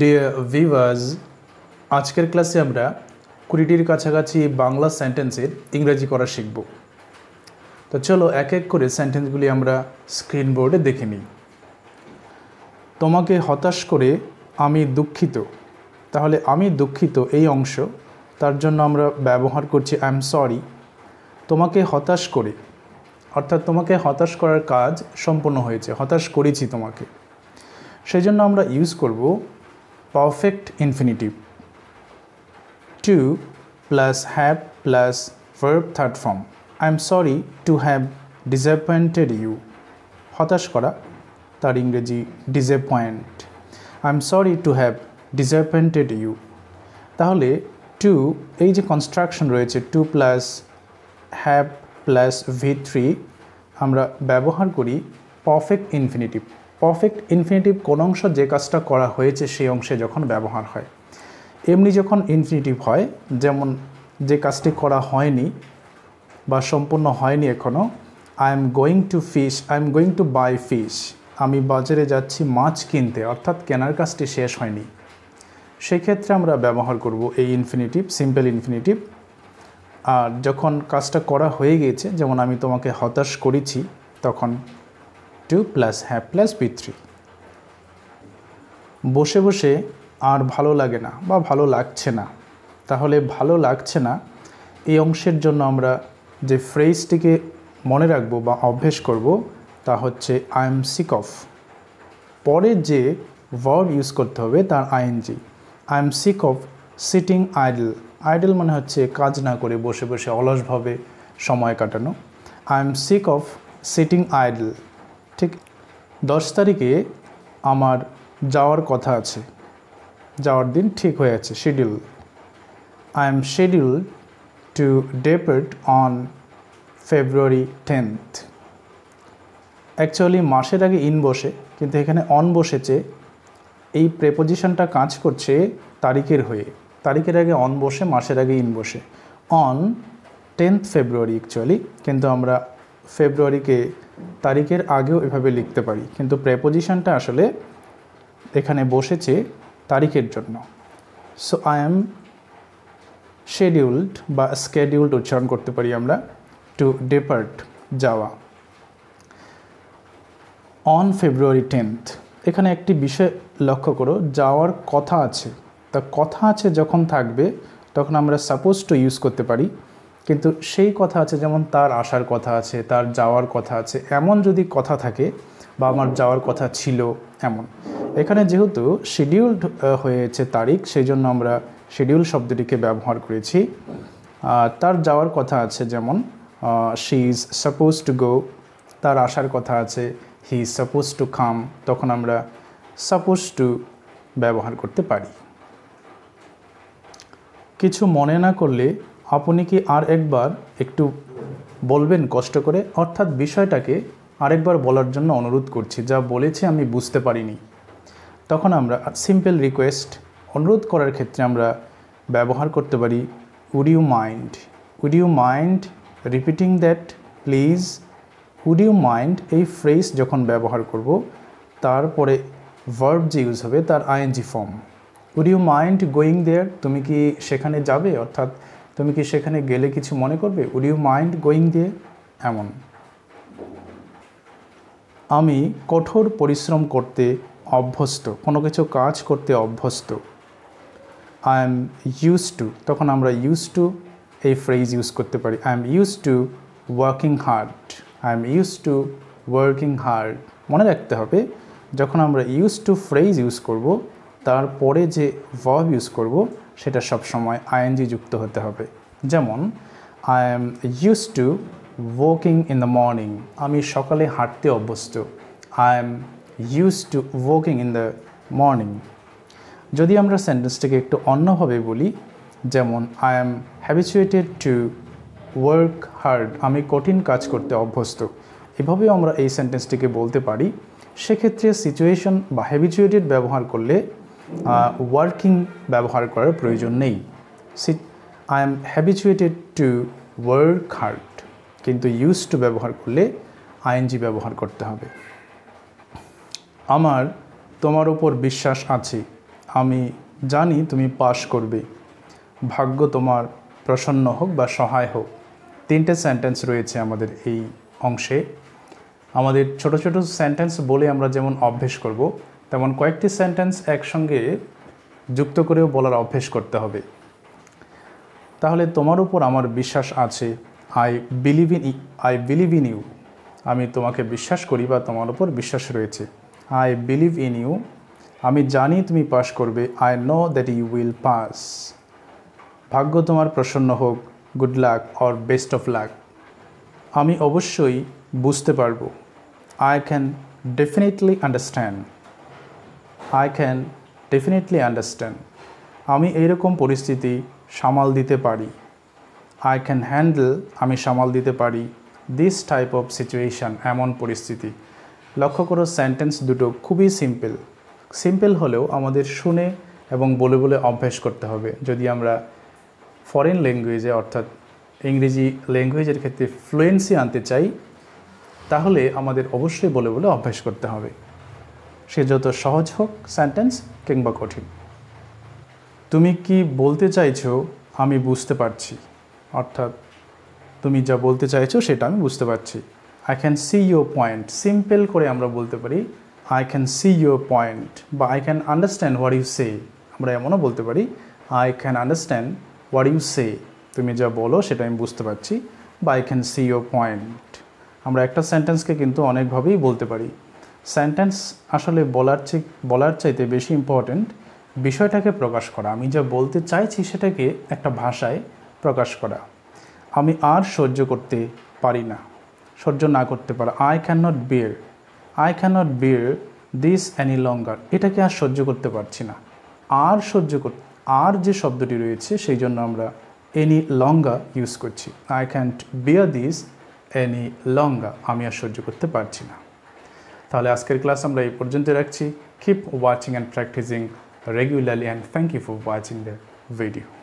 deer viewers আজকের ক্লাসে আমরা কুড়িটির কাছাকাছি বাংলা সেন্টেন্সের ইংরাজি করা শিখব তো চলো এক এক করে সেন্টেন্সগুলি আমরা স্ক্রিন বোর্ডে দেখে নিই তোমাকে হতাশ করে আমি দুঃখিত তাহলে আমি দুঃখিত এই অংশ তার জন্য আমরা ব্যবহার করছি আই এম সরি তোমাকে হতাশ করে অর্থাৎ তোমাকে হতাশ করার কাজ সম্পন্ন হয়েছে হতাশ করেছি তোমাকে সেই জন্য আমরা ইউজ করব perfect infinitive 2 plus have plus verb third form I am sorry to have disappointed you হতাশ করা তার ইংরেজি disappoint I am sorry to have disappointed you তাহলে টু এই যে কনস্ট্রাকশন রয়েছে to plus have plus V three আমরা ব্যবহার করি পারফেক্ট ইনফিনিটিভ পারফেক্ট ইনফিনিটিভ কোন অংশ যে কাজটা করা হয়েছে সেই অংশে যখন ব্যবহার হয় এমনি যখন ইনফিনিটিভ হয় যেমন যে কাজটি করা হয়নি বা সম্পূর্ণ হয়নি এখনও I am going to fish I am going to buy fish আমি বাজারে যাচ্ছি মাছ কিনতে অর্থাৎ কেনার কাজটি শেষ হয়নি সেক্ষেত্রে আমরা ব্যবহার করব এই ইনফিনিটিভ সিম্পল ইনফিনিটিভ আর যখন কাজটা করা হয়ে গিয়েছে যেমন আমি তোমাকে হতাশ করেছি তখন to plus have plus P three বসে বসে আর ভালো লাগে না বা ভালো লাগছে না তাহলে ভালো লাগছে না এই অংশের জন্য আমরা যে ফ্রেজটিকে মনে রাখব বা অভ্যেস করব তা হচ্ছে আই এম সিক অফ পরে যে ভার্ব ইউজ করতে হবে তার I N G I am sick of sitting idle idle মানে হচ্ছে কাজ না করে বসে বসে অলসভাবে সময় কাটানো I am sick of sitting idle ঠিক দশ তারিখে আমার যাওয়ার কথা আছে যাওয়ার দিন ঠিক হয়ে আছে schedule I am schedule to depart on February tenth actually মাসের আগে ইন বসে কিন্তু এখানে অন বসেছে এই প্রেপোজিশনটা কাজ করছে তারিখের হয়ে তারিখের আগে অন বসে মাসের আগে ইন বসে অন টেন্থ ফেব্রুয়ারি অ্যাকচুয়ালি কিন্তু আমরা ফেব্রুয়ারিকে তারিখের আগেও এভাবে লিখতে পারি কিন্তু প্রেপোজিশনটা আসলে এখানে বসেছে তারিখের জন্য সো আই অ্যাম শেডিউল্ড বা স্কেডিউল্ড উচ্চারণ করতে পারি আমরা টু ডেপার্ট যাওয়া অন ফেব্রুয়ারি টেন্থ এখানে একটি বিষয় লক্ষ্য করো যাওয়ার কথা আছে তা কথা আছে যখন থাকবে তখন আমরা সাপোজ টু ইউজ করতে পারি কিন্তু সেই কথা আছে যেমন তার আসার কথা আছে তার যাওয়ার কথা আছে এমন যদি কথা থাকে বা আমার যাওয়ার কথা ছিল এমন এখানে যেহেতু শিডিউলড হয়েছে তারিখ সেই জন্য আমরা শিডিউল শব্দটিকে ব্যবহার করেছি তার যাওয়ার কথা আছে যেমন she is suppose to go তার আসার কথা আছে he is suppose to come তখন আমরা সাপোজ টু ব্যবহার করতে পারি কিছু মনে না করলে আপনি কি আর একবার একটু বলবেন কষ্ট করে অর্থাৎ বিষয়টাকে আরেকবার বলার জন্য অনুরোধ করছি যা বলেছি আমি বুঝতে পারিনি তখন আমরা সিম্পল রিকোয়েস্ট অনুরোধ করার ক্ষেত্রে আমরা ব্যবহার করতে পারি would you mind would you mind repeating that please would you mind এই ফ্রেজ যখন ব্যবহার করব তারপরে ভার্ব যে ইউজ হবে তার I N G form would you mind going there তুমি কি সেখানে যাবে অর্থাৎ তুমি কি সেখানে গেলে কিছু মনে করবে উড ইউ মাইন্ড গোয়িং দিয়ে এমন আমি কঠোর পরিশ্রম করতে অভ্যস্ত কোনো কিছু কাজ করতে অভ্যস্ত আই এম ইউজ টু তখন আমরা ইউজ টু এই ফ্রেজ ইউজ করতে পারি I am use to working hard I am use to working hard মনে রাখতে হবে যখন আমরা ইউজ টু ফ্রেজ ইউজ করব তারপরে যে ভাব ইউজ করব সেটা সব সময় আইএনজি যুক্ত হতে হবে যেমন I am use to walking in the morning আমি সকালে হাঁটতে অভ্যস্ত I am use to walking in the morning যদি আমরা সেন্টেন্সটিকে একটু অন্যভাবে বলি যেমন I am habituated to work hard আমি কঠিন কাজ করতে অভ্যস্ত এভাবে আমরা এই সেন্টেন্সটিকে বলতে পারি সেক্ষেত্রে সিচুয়েশন বা হ্যাবিচুয়েটেড ব্যবহার করলে ওয়ার্কিং ব্যবহার করার প্রয়োজন নেই see I am habituated to work hard কিন্তু ইউজ টু ব্যবহার করলে আইএনজি ব্যবহার করতে হবে আমার তোমার ওপর বিশ্বাস আছে আমি জানি তুমি পাশ করবে ভাগ্য তোমার প্রসন্ন হোক বা সহায় হোক তিনটে সেন্টেন্স রয়েছে আমাদের এই অংশে আমাদের ছোট ছোট সেন্টেন্স বলে আমরা যেমন অভ্যেস করব তেমন কয়েকটি সেন্টেন্স একসঙ্গে যুক্ত করেও বলার অভ্যেস করতে হবে তাহলে তোমার উপর আমার বিশ্বাস আছে I believe in I believe in you আমি তোমাকে বিশ্বাস করি বা তোমার উপর বিশ্বাস রয়েছে আই বিলিভ ইন ইউ আমি জানি তুমি পাশ করবে I know that you will pass ভাগ্য তোমার প্রসন্ন হোক good luck or best of luck আমি অবশ্যই বুঝতে পারবো I can definitely understand I can definitely understand আমি এইরকম পরিস্থিতি সামাল দিতে পারি আই ক্যান হ্যান্ডেল আমি সামাল দিতে পারি দিস টাইপ অফ সিচুয়েশান এমন পরিস্থিতি লক্ষ্য করো সেন্টেন্স দুটো খুবই সিম্পল সিম্পল হলেও আমাদের শুনে এবং বলে বলে অভ্যাস করতে হবে যদি আমরা ফরেন ল্যাঙ্গুয়েজে অর্থাৎ ইংরেজি ল্যাঙ্গুয়েজের ক্ষেত্রে ফ্লুয়েন্সি আনতে চাই তাহলে আমাদের অবশ্যই বলে বলে অভ্যাস করতে হবে সে যত সহজ হোক সেন্টেন্স কিংবা কঠিন তুমি কি বলতে চাইছো আমি বুঝতে পারছি অর্থাৎ তুমি যা বলতে চাইছো সেটা আমি বুঝতে পারছি I can see your point simple করে আমরা বলতে পারি I can see your point বা I can understand what you say আমরা এমনও বলতে পারি I can understand what you say তুমি যা বলো সেটা আমি বুঝতে পারছি বা I can see your point আমরা একটা সেন্টেন্সকে কিন্তু অনেকভাবেই বলতে পারি সেন্টেন্স আসলে বলার চেয়ে বলার চাইতে বেশি ইম্পর্ট্যান্ট বিষয়টাকে প্রকাশ করা আমি যা বলতে চাইছি সেটাকে একটা ভাষায় প্রকাশ করা আমি আর সহ্য করতে পারি না সহ্য না করতে পারা I can not bear I can not bear this any longer এটাকে আর সহ্য করতে পারছি না আর সহ্য কর আর যে শব্দটি রয়েছে সেই জন্য আমরা এনি লঙ্গা ইউজ করছি I can't bear this any longer আমি আর সহ্য করতে পারছি না তাহলে আজকের ক্লাস আমরা এই পর্যন্ত রাখছি keep watching and practising regularly and thank you for watching the video